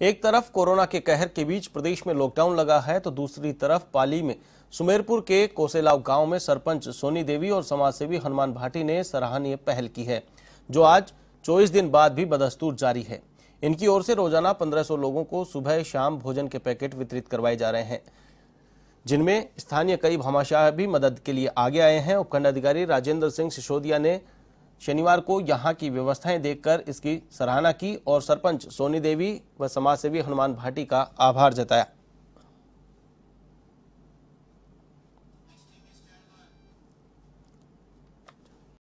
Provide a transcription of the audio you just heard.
एक तरफ कोरोना के कहर के बीच प्रदेश में लॉकडाउन लगा है तो दूसरी तरफ पाली में सुमेरपुर के कोसेलाव गांव में सरपंच सोनी देवी और समाजसेवी हनुमान भाटी ने सराहनीय पहल की है जो आज 24 दिन बाद भी बदस्तूर जारी है इनकी ओर से रोजाना 1500 लोगों को सुबह शाम भोजन के पैकेट वितरित करवाए जा रहे हैं जिनमें स्थानीय कई भामाशाह भी मदद के लिए आगे आए हैं उपखंड अधिकारी राजेंद्र सिंह सिसोदिया ने शनिवार को यहाँ की व्यवस्थाएं देखकर इसकी सराहना की और सरपंच सोनी देवी व समाजसेवी हनुमान भाटी का आभार जताया